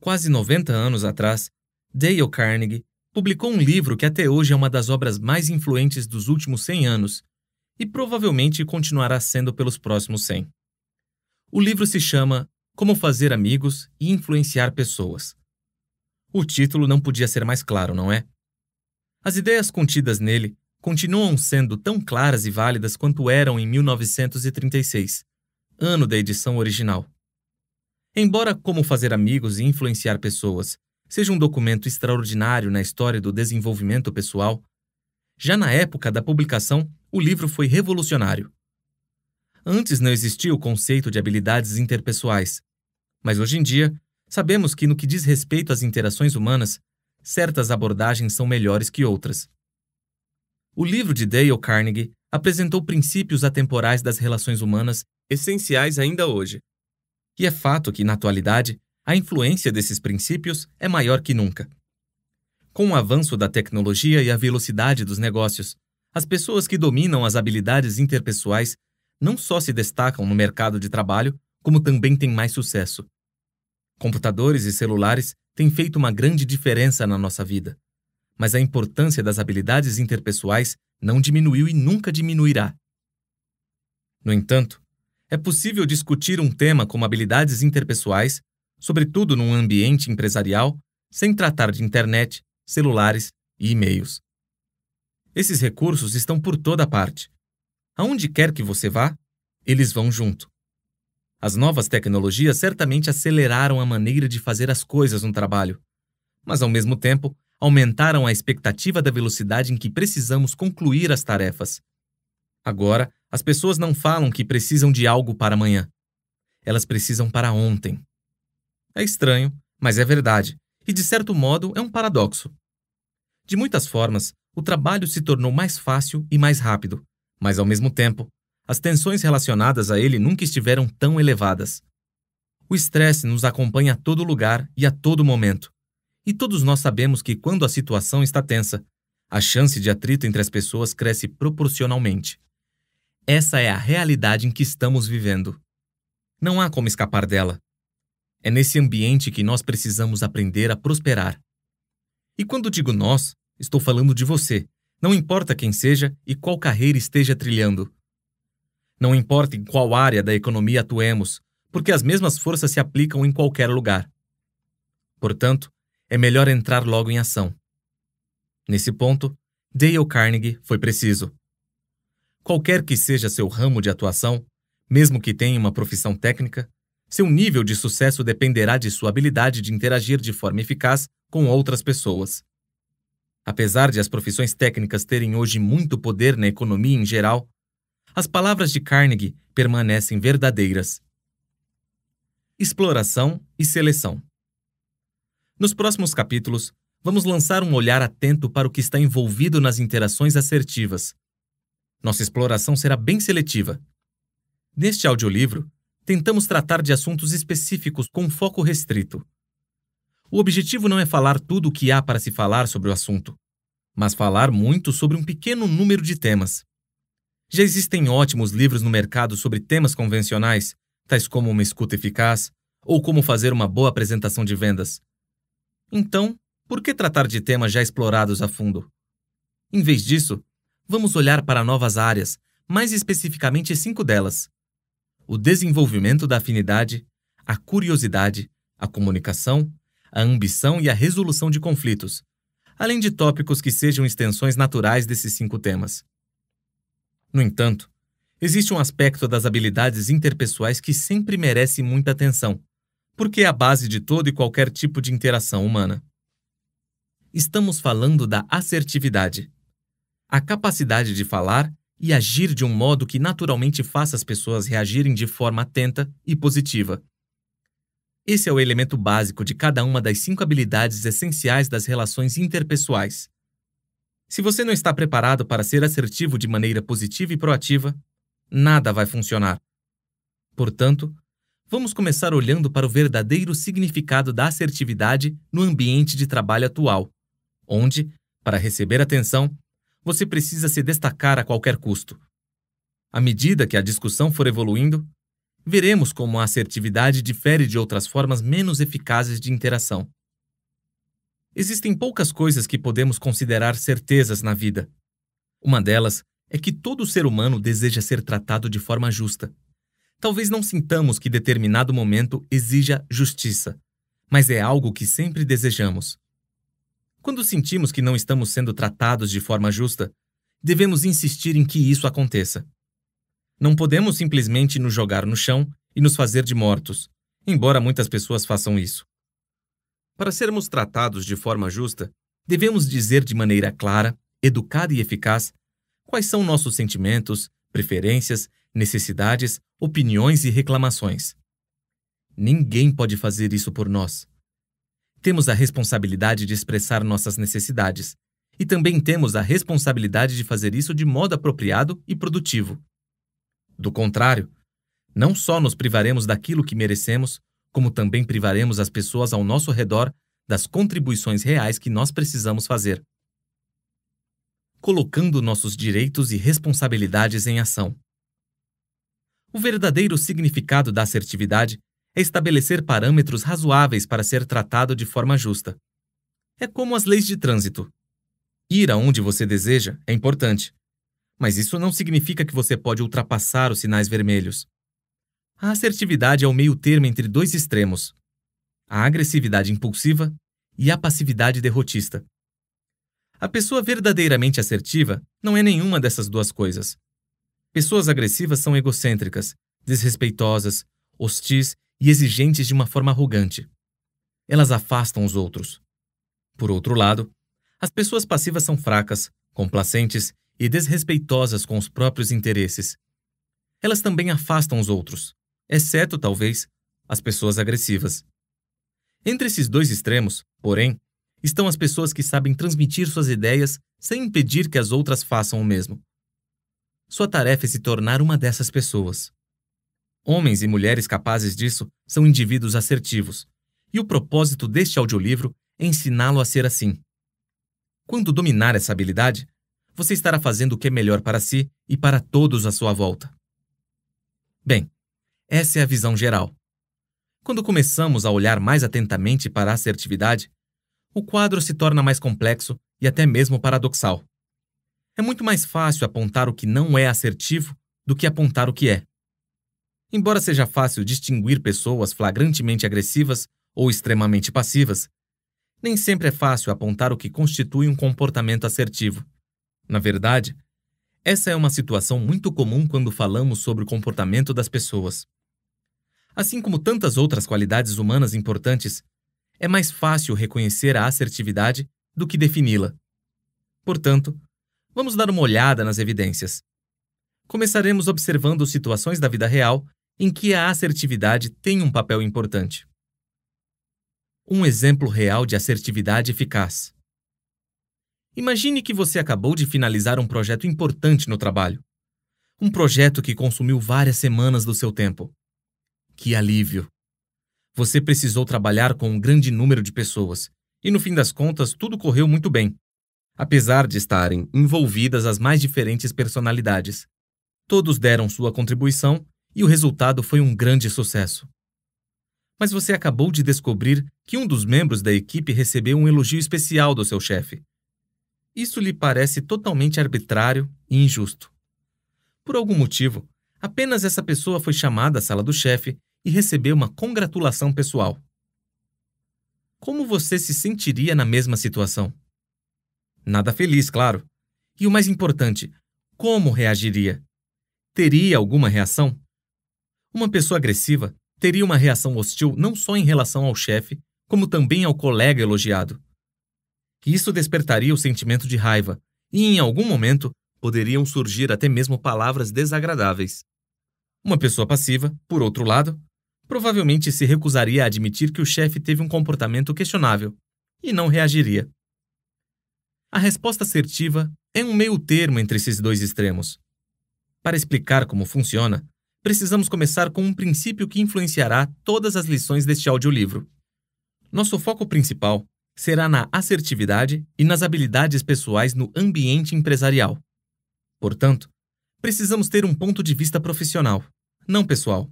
Quase 90 anos atrás, Dale Carnegie publicou um livro que até hoje é uma das obras mais influentes dos últimos 100 anos e provavelmente continuará sendo pelos próximos 100. O livro se chama Como Fazer Amigos e Influenciar Pessoas. O título não podia ser mais claro, não é? As ideias contidas nele continuam sendo tão claras e válidas quanto eram em 1936, ano da edição original. Embora Como Fazer Amigos e Influenciar Pessoas seja um documento extraordinário na história do desenvolvimento pessoal, já na época da publicação, o livro foi revolucionário. Antes não existia o conceito de habilidades interpessoais, mas hoje em dia, sabemos que no que diz respeito às interações humanas, certas abordagens são melhores que outras. O livro de Dale Carnegie apresentou princípios atemporais das relações humanas essenciais ainda hoje e é fato que, na atualidade, a influência desses princípios é maior que nunca. Com o avanço da tecnologia e a velocidade dos negócios, as pessoas que dominam as habilidades interpessoais não só se destacam no mercado de trabalho, como também têm mais sucesso. Computadores e celulares têm feito uma grande diferença na nossa vida, mas a importância das habilidades interpessoais não diminuiu e nunca diminuirá. No entanto, é possível discutir um tema como habilidades interpessoais, sobretudo num ambiente empresarial, sem tratar de internet, celulares e e-mails. Esses recursos estão por toda parte. Aonde quer que você vá, eles vão junto. As novas tecnologias certamente aceleraram a maneira de fazer as coisas no trabalho, mas ao mesmo tempo aumentaram a expectativa da velocidade em que precisamos concluir as tarefas. Agora, as pessoas não falam que precisam de algo para amanhã. Elas precisam para ontem. É estranho, mas é verdade, e de certo modo é um paradoxo. De muitas formas, o trabalho se tornou mais fácil e mais rápido, mas ao mesmo tempo, as tensões relacionadas a ele nunca estiveram tão elevadas. O estresse nos acompanha a todo lugar e a todo momento. E todos nós sabemos que quando a situação está tensa, a chance de atrito entre as pessoas cresce proporcionalmente. Essa é a realidade em que estamos vivendo. Não há como escapar dela. É nesse ambiente que nós precisamos aprender a prosperar. E quando digo nós, estou falando de você, não importa quem seja e qual carreira esteja trilhando. Não importa em qual área da economia atuemos, porque as mesmas forças se aplicam em qualquer lugar. Portanto, é melhor entrar logo em ação. Nesse ponto, Dale Carnegie foi preciso. Qualquer que seja seu ramo de atuação, mesmo que tenha uma profissão técnica, seu nível de sucesso dependerá de sua habilidade de interagir de forma eficaz com outras pessoas. Apesar de as profissões técnicas terem hoje muito poder na economia em geral, as palavras de Carnegie permanecem verdadeiras. Exploração e seleção. Nos próximos capítulos, vamos lançar um olhar atento para o que está envolvido nas interações assertivas, nossa exploração será bem seletiva. Neste audiolivro, tentamos tratar de assuntos específicos com foco restrito. O objetivo não é falar tudo o que há para se falar sobre o assunto, mas falar muito sobre um pequeno número de temas. Já existem ótimos livros no mercado sobre temas convencionais, tais como uma escuta eficaz ou como fazer uma boa apresentação de vendas. Então, por que tratar de temas já explorados a fundo? Em vez disso, vamos olhar para novas áreas, mais especificamente cinco delas: o desenvolvimento da afinidade, a curiosidade, a comunicação, a ambição e a resolução de conflitos, além de tópicos que sejam extensões naturais desses cinco temas. No entanto, existe um aspecto das habilidades interpessoais que sempre merece muita atenção, porque é a base de todo e qualquer tipo de interação humana. Estamos falando da assertividade, a capacidade de falar e agir de um modo que naturalmente faça as pessoas reagirem de forma atenta e positiva. Esse é o elemento básico de cada uma das cinco habilidades essenciais das relações interpessoais. Se você não está preparado para ser assertivo de maneira positiva e proativa, nada vai funcionar. Portanto, vamos começar olhando para o verdadeiro significado da assertividade no ambiente de trabalho atual, onde, para receber atenção, você precisa se destacar a qualquer custo. À medida que a discussão for evoluindo, veremos como a assertividade difere de outras formas menos eficazes de interação. Existem poucas coisas que podemos considerar certezas na vida. Uma delas é que todo ser humano deseja ser tratado de forma justa. Talvez não sintamos que determinado momento exija justiça, mas é algo que sempre desejamos. Quando sentimos que não estamos sendo tratados de forma justa, devemos insistir em que isso aconteça. Não podemos simplesmente nos jogar no chão e nos fazer de mortos, embora muitas pessoas façam isso. Para sermos tratados de forma justa, devemos dizer de maneira clara, educada e eficaz quais são nossos sentimentos, preferências, necessidades, opiniões e reclamações. Ninguém pode fazer isso por nós. Temos a responsabilidade de expressar nossas necessidades, e também temos a responsabilidade de fazer isso de modo apropriado e produtivo. Do contrário, não só nos privaremos daquilo que merecemos, como também privaremos as pessoas ao nosso redor das contribuições reais que nós precisamos fazer. Colocando nossos direitos e responsabilidades em ação. O verdadeiro significado da assertividade é estabelecer parâmetros razoáveis para ser tratado de forma justa. É como as leis de trânsito. Ir aonde você deseja é importante, mas isso não significa que você pode ultrapassar os sinais vermelhos. A assertividade é o meio termo entre dois extremos: a agressividade impulsiva e a passividade derrotista. A pessoa verdadeiramente assertiva não é nenhuma dessas duas coisas. Pessoas agressivas são egocêntricas, desrespeitosas, hostis e exigentes de uma forma arrogante. Elas afastam os outros. Por outro lado, as pessoas passivas são fracas, complacentes e desrespeitosas com os próprios interesses. Elas também afastam os outros, exceto, talvez, as pessoas agressivas. Entre esses dois extremos, porém, estão as pessoas que sabem transmitir suas ideias sem impedir que as outras façam o mesmo. Sua tarefa é se tornar uma dessas pessoas. Homens e mulheres capazes disso são indivíduos assertivos, e o propósito deste audiolivro é ensiná-lo a ser assim. Quando dominar essa habilidade, você estará fazendo o que é melhor para si e para todos à sua volta. Bem, essa é a visão geral. Quando começamos a olhar mais atentamente para a assertividade, o quadro se torna mais complexo e até mesmo paradoxal. É muito mais fácil apontar o que não é assertivo do que apontar o que é. Embora seja fácil distinguir pessoas flagrantemente agressivas ou extremamente passivas, nem sempre é fácil apontar o que constitui um comportamento assertivo. Na verdade, essa é uma situação muito comum quando falamos sobre o comportamento das pessoas. Assim como tantas outras qualidades humanas importantes, é mais fácil reconhecer a assertividade do que defini-la. Portanto, vamos dar uma olhada nas evidências. Começaremos observando situações da vida real em que a assertividade tem um papel importante. Um exemplo real de assertividade eficaz. Imagine que você acabou de finalizar um projeto importante no trabalho. Um projeto que consumiu várias semanas do seu tempo. Que alívio! Você precisou trabalhar com um grande número de pessoas, e no fim das contas tudo correu muito bem. Apesar de estarem envolvidas as mais diferentes personalidades, todos deram sua contribuição e o resultado foi um grande sucesso. Mas você acabou de descobrir que um dos membros da equipe recebeu um elogio especial do seu chefe. Isso lhe parece totalmente arbitrário e injusto. Por algum motivo, apenas essa pessoa foi chamada à sala do chefe e recebeu uma congratulação pessoal. Como você se sentiria na mesma situação? Nada feliz, claro. E o mais importante, como reagiria? Teria alguma reação? Uma pessoa agressiva teria uma reação hostil não só em relação ao chefe, como também ao colega elogiado. Isso despertaria o sentimento de raiva, e em algum momento poderiam surgir até mesmo palavras desagradáveis. Uma pessoa passiva, por outro lado, provavelmente se recusaria a admitir que o chefe teve um comportamento questionável e não reagiria. A resposta assertiva é um meio termo entre esses dois extremos. Para explicar como funciona, precisamos começar com um princípio que influenciará todas as lições deste audiolivro. Nosso foco principal será na assertividade e nas habilidades pessoais no ambiente empresarial. Portanto, precisamos ter um ponto de vista profissional, não pessoal.